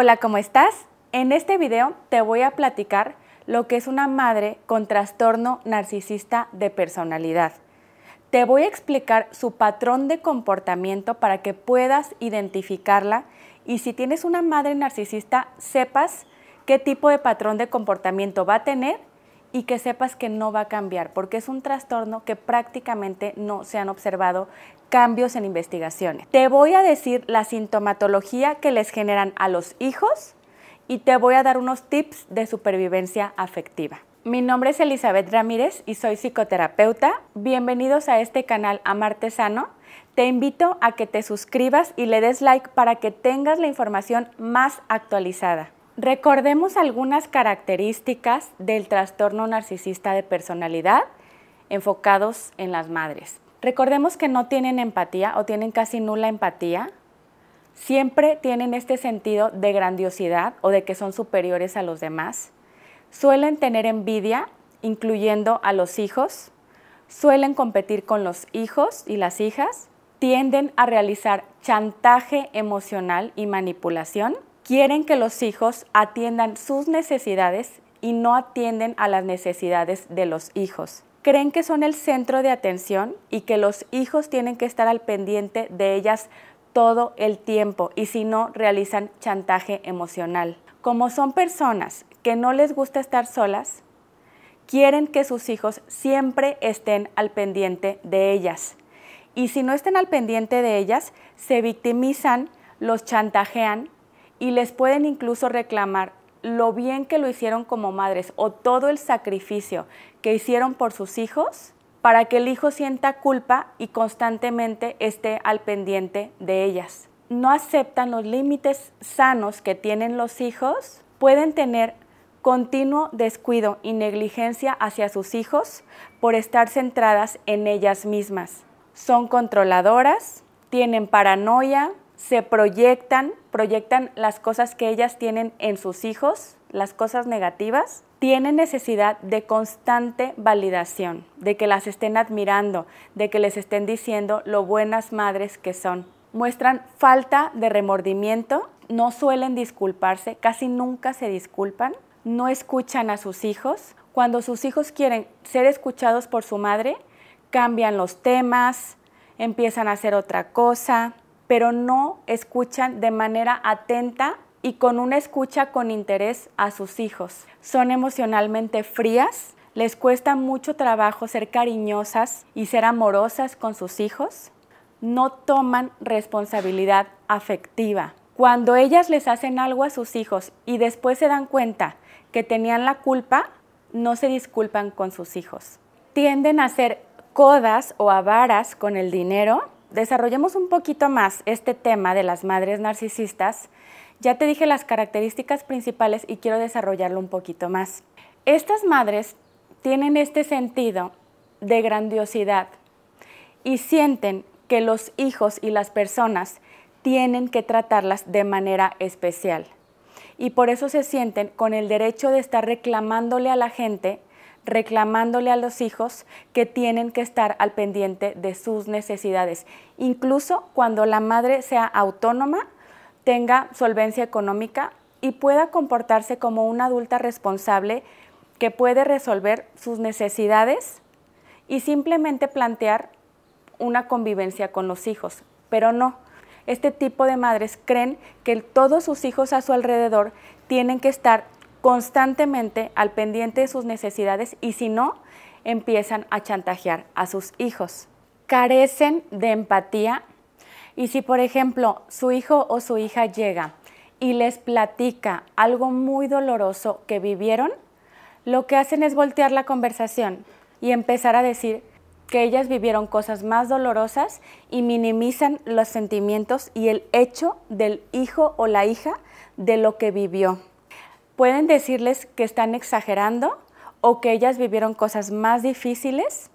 Hola, ¿cómo estás? En este video te voy a platicar lo que es una madre con trastorno narcisista de personalidad. Te voy a explicar su patrón de comportamiento para que puedas identificarla y si tienes una madre narcisista sepas qué tipo de patrón de comportamiento va a tener y que sepas que no va a cambiar, porque es un trastorno que prácticamente no se han observado cambios en investigaciones. Te voy a decir la sintomatología que les generan a los hijos y te voy a dar unos tips de supervivencia afectiva. Mi nombre es Elizabeth Ramírez y soy psicoterapeuta. Bienvenidos a este canal Amarte Sano. Te invito a que te suscribas y le des like para que tengas la información más actualizada. Recordemos algunas características del trastorno narcisista de personalidad enfocados en las madres. Recordemos que no tienen empatía o tienen casi nula empatía. Siempre tienen este sentido de grandiosidad o de que son superiores a los demás. Suelen tener envidia, incluyendo a los hijos. Suelen competir con los hijos y las hijas. Tienden a realizar chantaje emocional y manipulación quieren que los hijos atiendan sus necesidades y no atienden a las necesidades de los hijos. Creen que son el centro de atención y que los hijos tienen que estar al pendiente de ellas todo el tiempo y si no realizan chantaje emocional. Como son personas que no les gusta estar solas, quieren que sus hijos siempre estén al pendiente de ellas. Y si no estén al pendiente de ellas, se victimizan, los chantajean y les pueden incluso reclamar lo bien que lo hicieron como madres o todo el sacrificio que hicieron por sus hijos para que el hijo sienta culpa y constantemente esté al pendiente de ellas. No aceptan los límites sanos que tienen los hijos, pueden tener continuo descuido y negligencia hacia sus hijos por estar centradas en ellas mismas. Son controladoras, tienen paranoia, se proyectan, proyectan las cosas que ellas tienen en sus hijos, las cosas negativas, tienen necesidad de constante validación, de que las estén admirando, de que les estén diciendo lo buenas madres que son. Muestran falta de remordimiento, no suelen disculparse, casi nunca se disculpan, no escuchan a sus hijos. Cuando sus hijos quieren ser escuchados por su madre, cambian los temas, empiezan a hacer otra cosa, pero no escuchan de manera atenta y con una escucha con interés a sus hijos. Son emocionalmente frías, les cuesta mucho trabajo ser cariñosas y ser amorosas con sus hijos, no toman responsabilidad afectiva. Cuando ellas les hacen algo a sus hijos y después se dan cuenta que tenían la culpa, no se disculpan con sus hijos. Tienden a ser codas o avaras con el dinero, desarrollemos un poquito más este tema de las madres narcisistas, ya te dije las características principales y quiero desarrollarlo un poquito más. Estas madres tienen este sentido de grandiosidad y sienten que los hijos y las personas tienen que tratarlas de manera especial. Y por eso se sienten con el derecho de estar reclamándole a la gente reclamándole a los hijos que tienen que estar al pendiente de sus necesidades, incluso cuando la madre sea autónoma, tenga solvencia económica y pueda comportarse como una adulta responsable que puede resolver sus necesidades y simplemente plantear una convivencia con los hijos. Pero no, este tipo de madres creen que todos sus hijos a su alrededor tienen que estar constantemente al pendiente de sus necesidades y si no, empiezan a chantajear a sus hijos. Carecen de empatía y si por ejemplo su hijo o su hija llega y les platica algo muy doloroso que vivieron, lo que hacen es voltear la conversación y empezar a decir que ellas vivieron cosas más dolorosas y minimizan los sentimientos y el hecho del hijo o la hija de lo que vivió pueden decirles que están exagerando o que ellas vivieron cosas más difíciles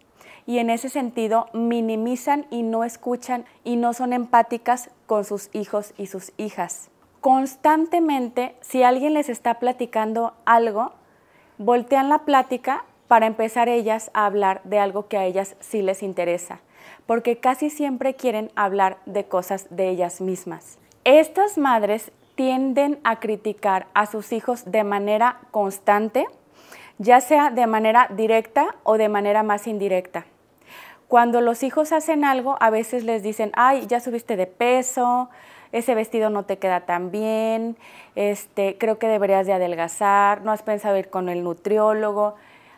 y en ese sentido minimizan y no escuchan y no son empáticas con sus hijos y sus hijas. Constantemente, si alguien les está platicando algo, voltean la plática para empezar ellas a hablar de algo que a ellas sí les interesa, porque casi siempre quieren hablar de cosas de ellas mismas. Estas madres tienden a criticar a sus hijos de manera constante, ya sea de manera directa o de manera más indirecta. Cuando los hijos hacen algo, a veces les dicen, ay, ya subiste de peso, ese vestido no te queda tan bien, este, creo que deberías de adelgazar, no has pensado ir con el nutriólogo.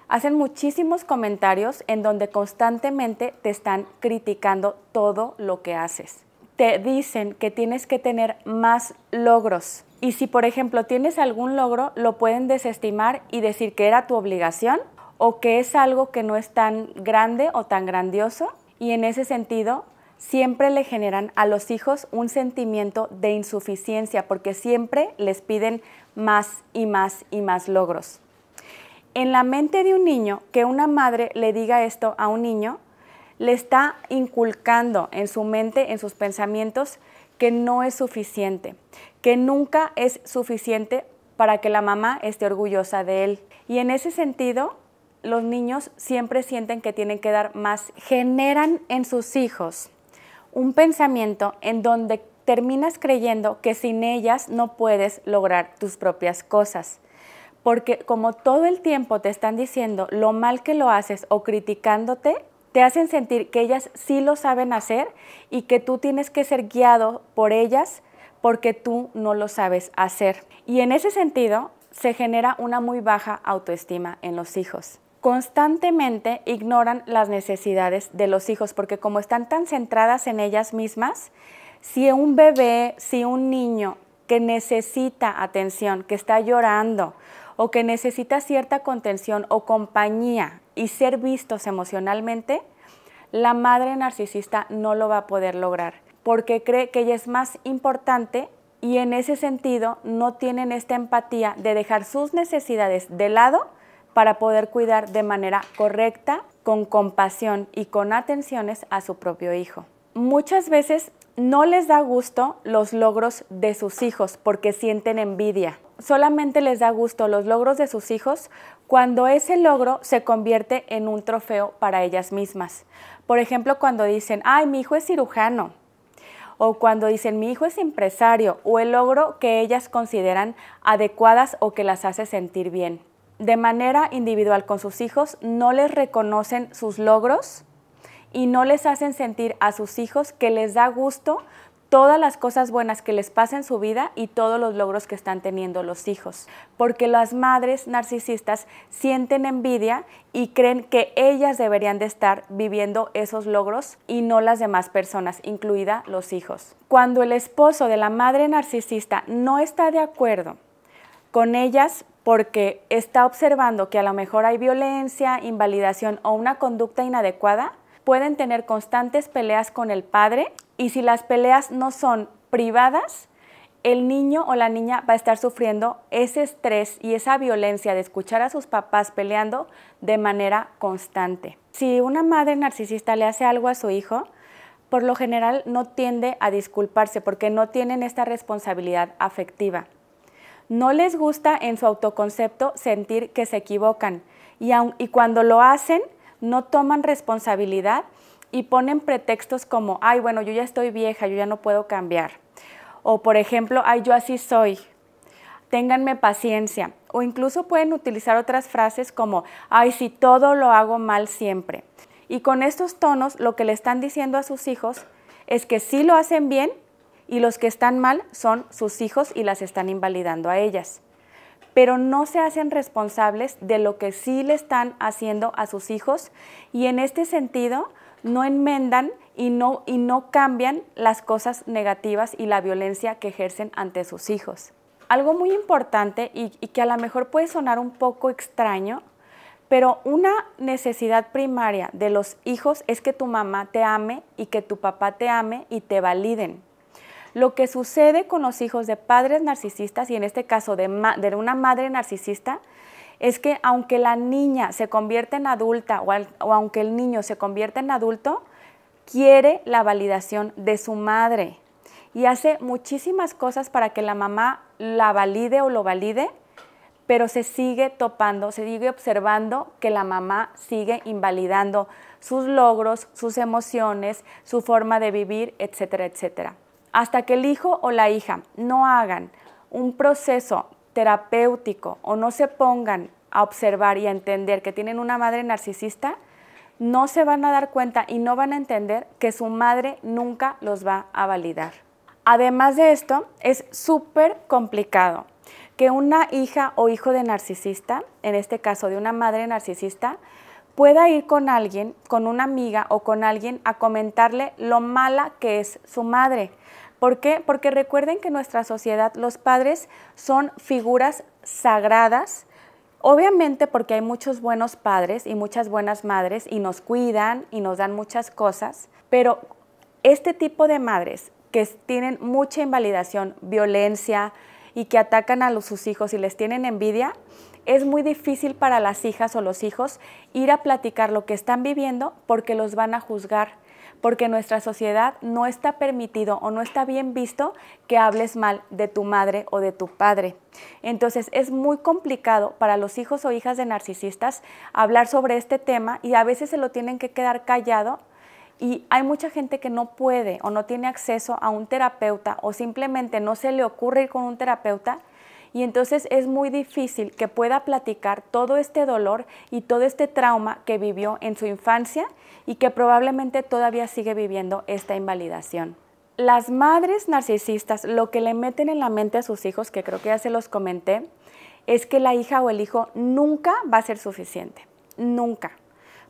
Hacen muchísimos comentarios en donde constantemente te están criticando todo lo que haces te dicen que tienes que tener más logros. Y si, por ejemplo, tienes algún logro, lo pueden desestimar y decir que era tu obligación o que es algo que no es tan grande o tan grandioso. Y en ese sentido, siempre le generan a los hijos un sentimiento de insuficiencia porque siempre les piden más y más y más logros. En la mente de un niño, que una madre le diga esto a un niño le está inculcando en su mente, en sus pensamientos, que no es suficiente, que nunca es suficiente para que la mamá esté orgullosa de él. Y en ese sentido, los niños siempre sienten que tienen que dar más. Generan en sus hijos un pensamiento en donde terminas creyendo que sin ellas no puedes lograr tus propias cosas. Porque como todo el tiempo te están diciendo lo mal que lo haces o criticándote, te hacen sentir que ellas sí lo saben hacer y que tú tienes que ser guiado por ellas porque tú no lo sabes hacer. Y en ese sentido se genera una muy baja autoestima en los hijos. Constantemente ignoran las necesidades de los hijos porque como están tan centradas en ellas mismas, si un bebé, si un niño que necesita atención, que está llorando o que necesita cierta contención o compañía y ser vistos emocionalmente, la madre narcisista no lo va a poder lograr porque cree que ella es más importante y en ese sentido no tienen esta empatía de dejar sus necesidades de lado para poder cuidar de manera correcta, con compasión y con atenciones a su propio hijo. Muchas veces no les da gusto los logros de sus hijos porque sienten envidia. Solamente les da gusto los logros de sus hijos cuando ese logro se convierte en un trofeo para ellas mismas. Por ejemplo, cuando dicen, ay, mi hijo es cirujano, o cuando dicen mi hijo es empresario o el logro que ellas consideran adecuadas o que las hace sentir bien. De manera individual con sus hijos no les reconocen sus logros y no les hacen sentir a sus hijos que les da gusto todas las cosas buenas que les pasa en su vida y todos los logros que están teniendo los hijos. Porque las madres narcisistas sienten envidia y creen que ellas deberían de estar viviendo esos logros y no las demás personas, incluida los hijos. Cuando el esposo de la madre narcisista no está de acuerdo con ellas porque está observando que a lo mejor hay violencia, invalidación o una conducta inadecuada, pueden tener constantes peleas con el padre y si las peleas no son privadas, el niño o la niña va a estar sufriendo ese estrés y esa violencia de escuchar a sus papás peleando de manera constante. Si una madre narcisista le hace algo a su hijo, por lo general no tiende a disculparse porque no tienen esta responsabilidad afectiva. No les gusta en su autoconcepto sentir que se equivocan y, y cuando lo hacen no toman responsabilidad y ponen pretextos como, ay, bueno, yo ya estoy vieja, yo ya no puedo cambiar. O por ejemplo, ay, yo así soy, ténganme paciencia. O incluso pueden utilizar otras frases como, ay, si todo lo hago mal siempre. Y con estos tonos lo que le están diciendo a sus hijos es que sí lo hacen bien y los que están mal son sus hijos y las están invalidando a ellas pero no se hacen responsables de lo que sí le están haciendo a sus hijos y en este sentido no enmendan y no, y no cambian las cosas negativas y la violencia que ejercen ante sus hijos. Algo muy importante y, y que a lo mejor puede sonar un poco extraño, pero una necesidad primaria de los hijos es que tu mamá te ame y que tu papá te ame y te validen. Lo que sucede con los hijos de padres narcisistas y en este caso de, una madre narcisista es que aunque la niña se convierte en adulta o, aunque el niño se convierte en adulto, quiere la validación de su madre y hace muchísimas cosas para que la mamá la valide o lo valide, pero se sigue topando, se sigue observando que la mamá sigue invalidando sus logros, sus emociones, su forma de vivir, etcétera, etcétera. Hasta que el hijo o la hija no hagan un proceso terapéutico o no se pongan a observar y a entender que tienen una madre narcisista, no se van a dar cuenta y no van a entender que su madre nunca los va a validar. Además de esto, es súper complicado que una hija o hijo de narcisista, en este caso de una madre narcisista, pueda ir con alguien, con una amiga o con alguien a comentarle lo mala que es su madre. ¿Por qué? Porque recuerden que en nuestra sociedad los padres son figuras sagradas, Obviamente porque hay muchos buenos padres y muchas buenas madres y nos cuidan y nos dan muchas cosas, pero este tipo de madres que tienen mucha invalidación, violencia y que atacan a los, sus hijos y les tienen envidia, es muy difícil para las hijas o los hijos ir a platicar lo que están viviendo porque los van a juzgar porque en nuestra sociedad no está permitido o no está bien visto que hables mal de tu madre o de tu padre. Entonces es muy complicado para los hijos o hijas de narcisistas hablar sobre este tema y a veces se lo tienen que quedar callado y hay mucha gente que no puede o no tiene acceso a un terapeuta o simplemente no se le ocurre ir con un terapeuta y entonces es muy difícil que pueda platicar todo este dolor y todo este trauma que vivió en su infancia y que probablemente todavía sigue viviendo esta invalidación. Las madres narcisistas lo que le meten en la mente a sus hijos, que creo que ya se los comenté, es que la hija o el hijo nunca va a ser suficiente, nunca,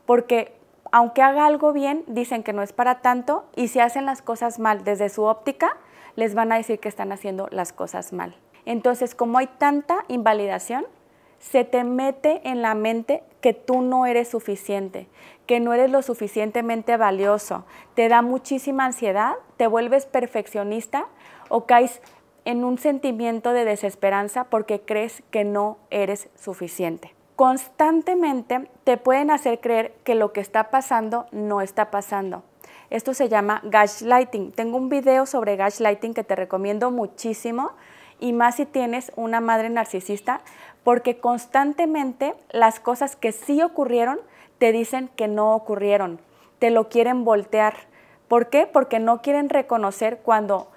porque aunque haga algo bien, dicen que no es para tanto y si hacen las cosas mal desde su óptica, les van a decir que están haciendo las cosas mal. Entonces, como hay tanta invalidación, se te mete en la mente que tú no eres suficiente, que no eres lo suficientemente valioso. Te da muchísima ansiedad, te vuelves perfeccionista o caes en un sentimiento de desesperanza porque crees que no eres suficiente. Constantemente te pueden hacer creer que lo que está pasando no está pasando. Esto se llama gaslighting. Tengo un video sobre gaslighting que te recomiendo muchísimo y más si tienes una madre narcisista, porque constantemente las cosas que sí ocurrieron te dicen que no ocurrieron, te lo quieren voltear. ¿Por qué? Porque no quieren reconocer cuando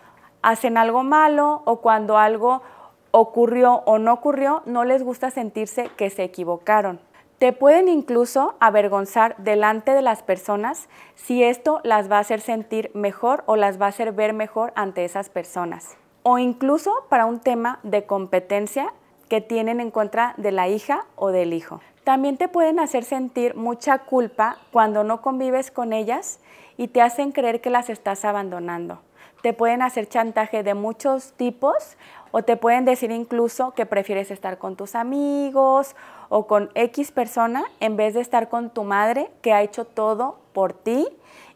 hacen algo malo o cuando algo ocurrió o no ocurrió, no les gusta sentirse que se equivocaron. Te pueden incluso avergonzar delante de las personas si esto las va a hacer sentir mejor o las va a hacer ver mejor ante esas personas o incluso para un tema de competencia que tienen en contra de la hija o del hijo. También te pueden hacer sentir mucha culpa cuando no convives con ellas y te hacen creer que las estás abandonando. Te pueden hacer chantaje de muchos tipos o te pueden decir incluso que prefieres estar con tus amigos o con X persona en vez de estar con tu madre que ha hecho todo por ti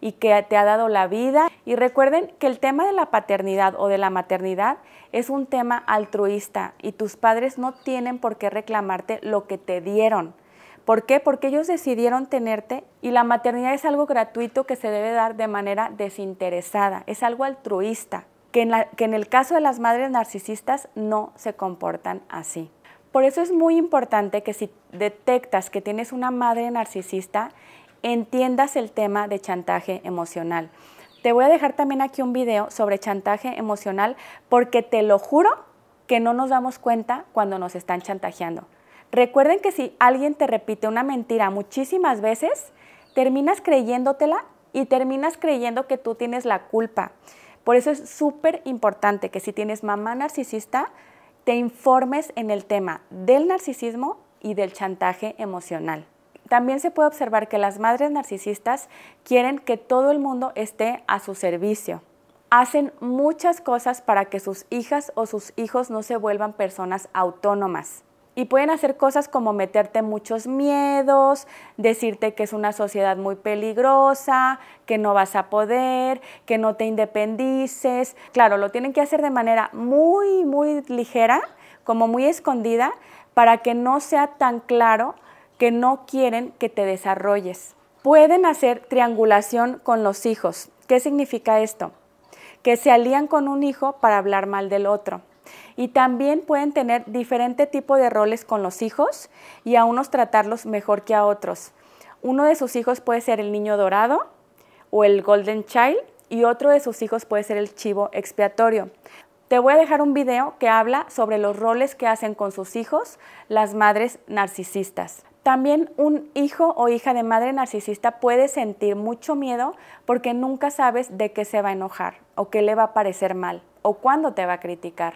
y que te ha dado la vida. Y recuerden que el tema de la paternidad o de la maternidad es un tema altruista y tus padres no tienen por qué reclamarte lo que te dieron. ¿Por qué? Porque ellos decidieron tenerte y la maternidad es algo gratuito que se debe dar de manera desinteresada, es algo altruista, que en, que en el caso de las madres narcisistas no se comportan así. Por eso es muy importante que si detectas que tienes una madre narcisista, entiendas el tema de chantaje emocional. Te voy a dejar también aquí un video sobre chantaje emocional porque te lo juro que no nos damos cuenta cuando nos están chantajeando. Recuerden que si alguien te repite una mentira muchísimas veces, terminas creyéndotela y terminas creyendo que tú tienes la culpa. Por eso es súper importante que si tienes mamá narcisista, te informes en el tema del narcisismo y del chantaje emocional. También se puede observar que las madres narcisistas quieren que todo el mundo esté a su servicio. Hacen muchas cosas para que sus hijas o sus hijos no se vuelvan personas autónomas. Y pueden hacer cosas como meterte muchos miedos, decirte que es una sociedad muy peligrosa, que no vas a poder, que no te independices. Claro, lo tienen que hacer de manera muy, muy ligera, como muy escondida, para que no sea tan claro que no quieren que te desarrolles. Pueden hacer triangulación con los hijos. ¿Qué significa esto? Que se alían con un hijo para hablar mal del otro. Y también pueden tener diferente tipo de roles con los hijos y a unos tratarlos mejor que a otros. Uno de sus hijos puede ser el niño dorado o el golden child y otro de sus hijos puede ser el chivo expiatorio. Te voy a dejar un video que habla sobre los roles que hacen con sus hijos las madres narcisistas. También un hijo o hija de madre narcisista puede sentir mucho miedo porque nunca sabes de qué se va a enojar o qué le va a parecer mal o cuándo te va a criticar.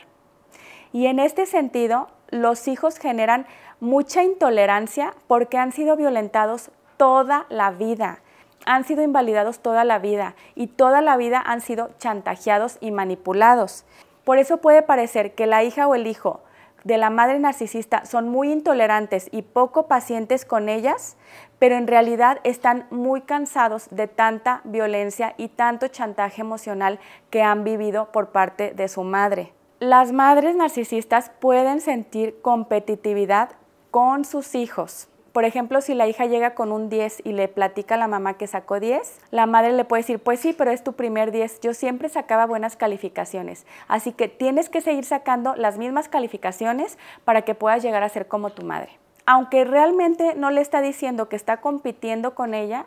Y en este sentido, los hijos generan mucha intolerancia porque han sido violentados toda la vida, han sido invalidados toda la vida y toda la vida han sido chantajeados y manipulados. Por eso puede parecer que la hija o el hijo de la madre narcisista son muy intolerantes y poco pacientes con ellas, pero en realidad están muy cansados de tanta violencia y tanto chantaje emocional que han vivido por parte de su madre. Las madres narcisistas pueden sentir competitividad con sus hijos por ejemplo, si la hija llega con un 10 y le platica a la mamá que sacó 10, la madre le puede decir, pues sí, pero es tu primer 10, yo siempre sacaba buenas calificaciones, así que tienes que seguir sacando las mismas calificaciones para que puedas llegar a ser como tu madre. Aunque realmente no le está diciendo que está compitiendo con ella,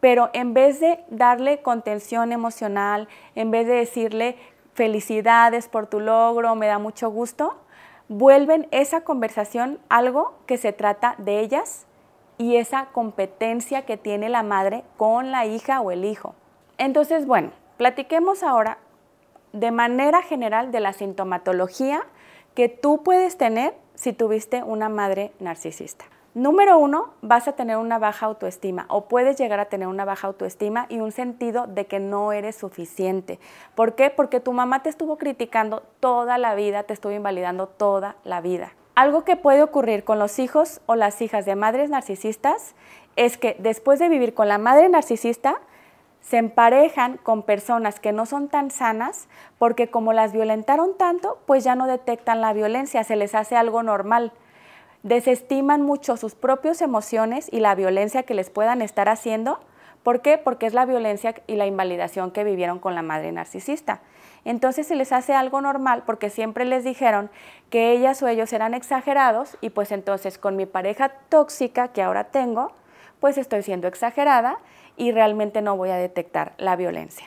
pero en vez de darle contención emocional, en vez de decirle felicidades por tu logro, me da mucho gusto, vuelven esa conversación algo que se trata de ellas y esa competencia que tiene la madre con la hija o el hijo. Entonces, bueno, platiquemos ahora de manera general de la sintomatología que tú puedes tener si tuviste una madre narcisista. Número uno, vas a tener una baja autoestima o puedes llegar a tener una baja autoestima y un sentido de que no eres suficiente. ¿Por qué? Porque tu mamá te estuvo criticando toda la vida, te estuvo invalidando toda la vida. Algo que puede ocurrir con los hijos o las hijas de madres narcisistas es que después de vivir con la madre narcisista, se emparejan con personas que no son tan sanas porque como las violentaron tanto, pues ya no detectan la violencia, se les hace algo normal desestiman mucho sus propias emociones y la violencia que les puedan estar haciendo. ¿Por qué? Porque es la violencia y la invalidación que vivieron con la madre narcisista. Entonces se les hace algo normal porque siempre les dijeron que ellas o ellos eran exagerados y pues entonces con mi pareja tóxica que ahora tengo, pues estoy siendo exagerada y realmente no voy a detectar la violencia.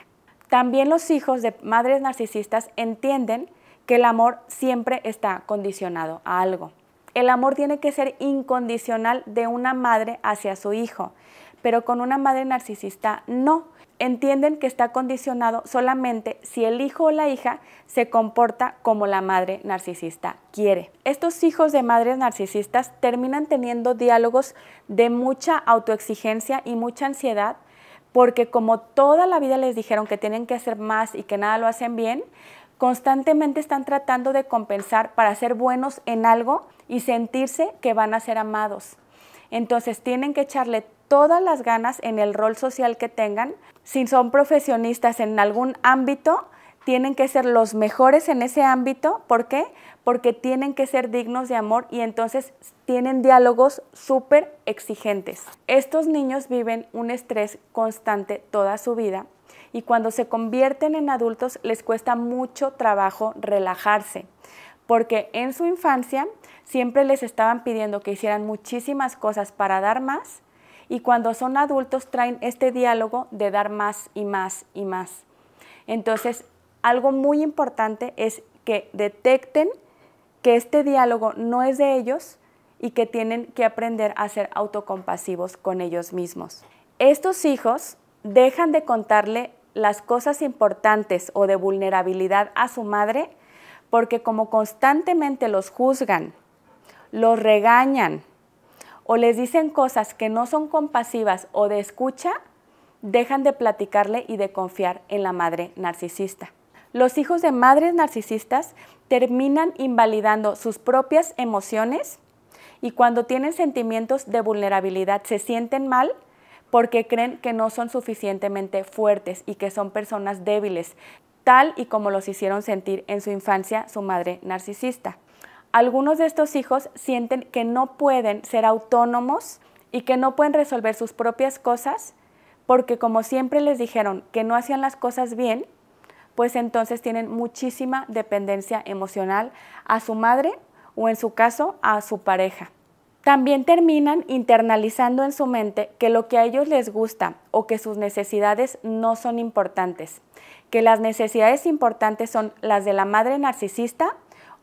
También los hijos de madres narcisistas entienden que el amor siempre está condicionado a algo. El amor tiene que ser incondicional de una madre hacia su hijo, pero con una madre narcisista no. Entienden que está condicionado solamente si el hijo o la hija se comporta como la madre narcisista quiere. Estos hijos de madres narcisistas terminan teniendo diálogos de mucha autoexigencia y mucha ansiedad porque como toda la vida les dijeron que tienen que hacer más y que nada lo hacen bien, constantemente están tratando de compensar para ser buenos en algo y sentirse que van a ser amados. Entonces tienen que echarle todas las ganas en el rol social que tengan. Si son profesionistas en algún ámbito, tienen que ser los mejores en ese ámbito. ¿Por qué? Porque tienen que ser dignos de amor y entonces tienen diálogos súper exigentes. Estos niños viven un estrés constante toda su vida y cuando se convierten en adultos les cuesta mucho trabajo relajarse porque en su infancia siempre les estaban pidiendo que hicieran muchísimas cosas para dar más y cuando son adultos traen este diálogo de dar más y más y más. Entonces, algo muy importante es que detecten que este diálogo no es de ellos y que tienen que aprender a ser autocompasivos con ellos mismos. Estos hijos dejan de contarle las cosas importantes o de vulnerabilidad a su madre porque como constantemente los juzgan, los regañan o les dicen cosas que no son compasivas o de escucha, dejan de platicarle y de confiar en la madre narcisista. Los hijos de madres narcisistas terminan invalidando sus propias emociones y cuando tienen sentimientos de vulnerabilidad se sienten mal porque creen que no son suficientemente fuertes y que son personas débiles tal y como los hicieron sentir en su infancia su madre narcisista. Algunos de estos hijos sienten que no pueden ser autónomos y que no pueden resolver sus propias cosas porque como siempre les dijeron que no hacían las cosas bien, pues entonces tienen muchísima dependencia emocional a su madre o en su caso a su pareja. También terminan internalizando en su mente que lo que a ellos les gusta o que sus necesidades no son importantes, que las necesidades importantes son las de la madre narcisista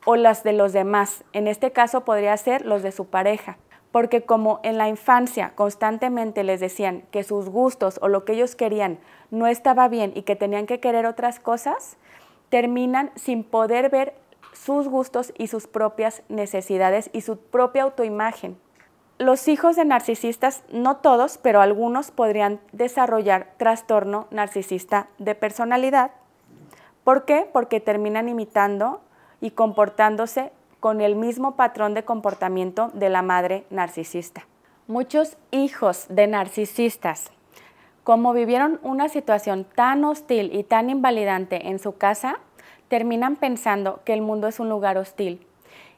o las de los demás. En este caso podría ser los de su pareja, porque como en la infancia constantemente les decían que sus gustos o lo que ellos querían no estaba bien y que tenían que querer otras cosas, terminan sin poder ver sus gustos y sus propias necesidades y su propia autoimagen los hijos de narcisistas, no todos, pero algunos podrían desarrollar trastorno narcisista de personalidad. ¿Por qué? Porque terminan imitando y comportándose con el mismo patrón de comportamiento de la madre narcisista. Muchos hijos de narcisistas, como vivieron una situación tan hostil y tan invalidante en su casa, terminan pensando que el mundo es un lugar hostil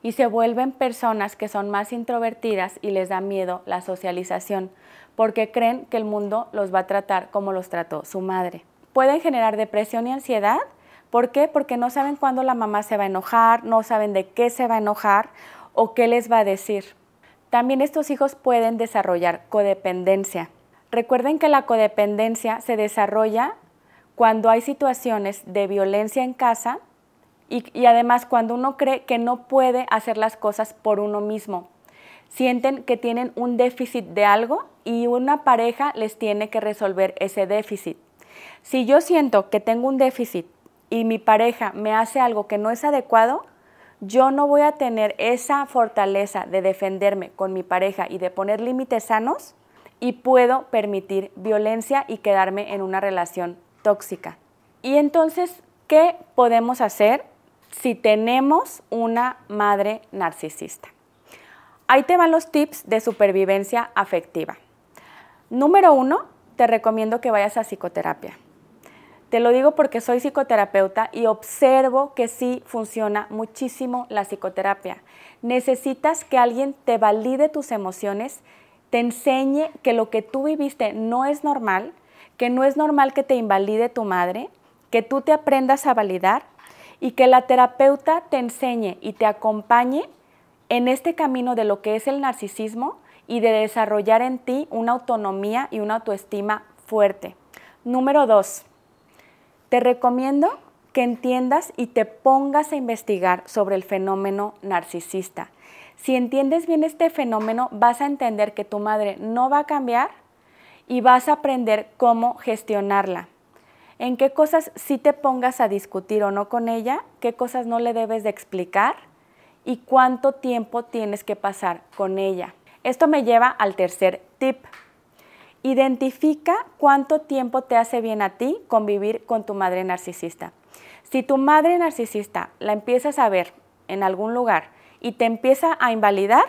y se vuelven personas que son más introvertidas y les da miedo la socialización, porque creen que el mundo los va a tratar como los trató su madre. Pueden generar depresión y ansiedad. ¿Por qué? Porque no saben cuándo la mamá se va a enojar, no saben de qué se va a enojar o qué les va a decir. También estos hijos pueden desarrollar codependencia. Recuerden que la codependencia se desarrolla cuando hay situaciones de violencia en casa y, además cuando uno cree que no puede hacer las cosas por uno mismo, sienten que tienen un déficit de algo y una pareja les tiene que resolver ese déficit. Si yo siento que tengo un déficit y mi pareja me hace algo que no es adecuado, yo no voy a tener esa fortaleza de defenderme con mi pareja y de poner límites sanos y puedo permitir violencia y quedarme en una relación tóxica. Y entonces, ¿qué podemos hacer? si tenemos una madre narcisista. Ahí te van los tips de supervivencia afectiva. Número uno, te recomiendo que vayas a psicoterapia. Te lo digo porque soy psicoterapeuta y observo que sí funciona muchísimo la psicoterapia. Necesitas que alguien te valide tus emociones, te enseñe que lo que tú viviste no es normal, que no es normal que te invalide tu madre, que tú te aprendas a validar y que la terapeuta te enseñe y te acompañe en este camino de lo que es el narcisismo y de desarrollar en ti una autonomía y una autoestima fuerte. Número dos, te recomiendo que entiendas y te pongas a investigar sobre el fenómeno narcisista. Si entiendes bien este fenómeno, vas a entender que tu madre no va a cambiar y vas a aprender cómo gestionarla en qué cosas sí te pongas a discutir o no con ella, qué cosas no le debes de explicar y cuánto tiempo tienes que pasar con ella. Esto me lleva al tercer tip. Identifica cuánto tiempo te hace bien a ti convivir con tu madre narcisista. Si tu madre narcisista la empiezas a ver en algún lugar y te empieza a invalidar,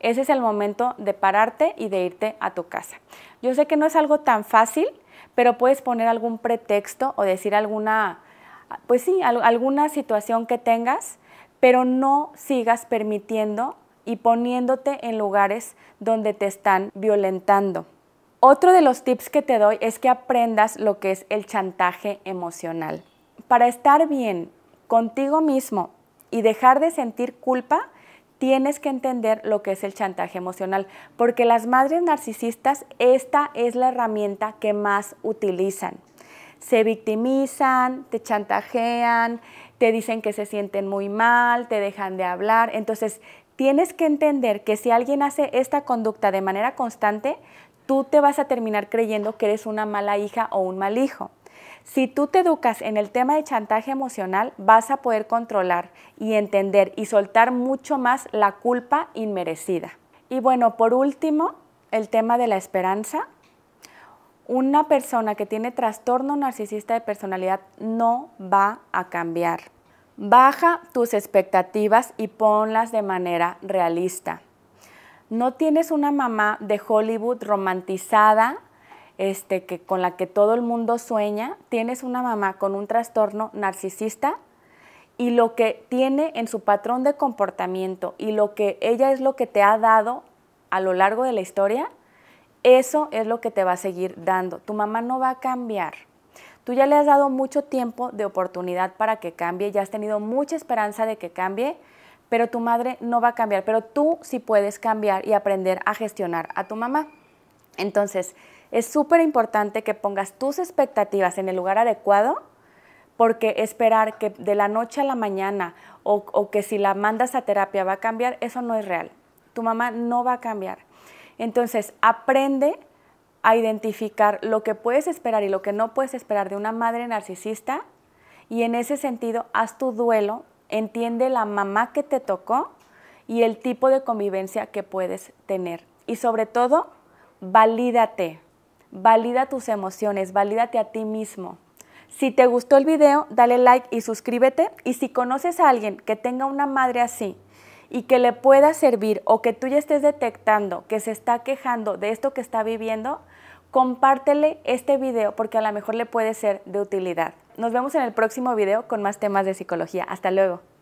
ese es el momento de pararte y de irte a tu casa. Yo sé que no es algo tan fácil, pero puedes poner algún pretexto o decir alguna, pues sí, alguna situación que tengas, pero no sigas permitiendo y poniéndote en lugares donde te están violentando. Otro de los tips que te doy es que aprendas lo que es el chantaje emocional. Para estar bien contigo mismo y dejar de sentir culpa, tienes que entender lo que es el chantaje emocional, porque las madres narcisistas, esta es la herramienta que más utilizan. Se victimizan, te chantajean, te dicen que se sienten muy mal, te dejan de hablar. Entonces, tienes que entender que si alguien hace esta conducta de manera constante, tú te vas a terminar creyendo que eres una mala hija o un mal hijo. Si tú te educas en el tema de chantaje emocional, vas a poder controlar y entender y soltar mucho más la culpa inmerecida. Y bueno, por último, el tema de la esperanza. Una persona que tiene trastorno narcisista de personalidad no va a cambiar. Baja tus expectativas y ponlas de manera realista. No tienes una mamá de Hollywood romantizada este, que con la que todo el mundo sueña, tienes una mamá con un trastorno narcisista y lo que tiene en su patrón de comportamiento y lo que ella es lo que te ha dado a lo largo de la historia, eso es lo que te va a seguir dando. Tu mamá no va a cambiar. Tú ya le has dado mucho tiempo de oportunidad para que cambie, ya has tenido mucha esperanza de que cambie, pero tu madre no va a cambiar, pero tú sí puedes cambiar y aprender a gestionar a tu mamá. Entonces, es súper importante que pongas tus expectativas en el lugar adecuado porque esperar que de la noche a la mañana o, que si la mandas a terapia va a cambiar, eso no es real. Tu mamá no va a cambiar. Entonces, aprende a identificar lo que puedes esperar y lo que no puedes esperar de una madre narcisista y en ese sentido haz tu duelo, entiende la mamá que te tocó y el tipo de convivencia que puedes tener. Y sobre todo, valídate, valida tus emociones, valídate a ti mismo. Si te gustó el video, dale like y suscríbete. Y si conoces a alguien que tenga una madre así y que le pueda servir o que tú ya estés detectando que se está quejando de esto que está viviendo, compártele este video porque a lo mejor le puede ser de utilidad. Nos vemos en el próximo video con más temas de psicología. Hasta luego.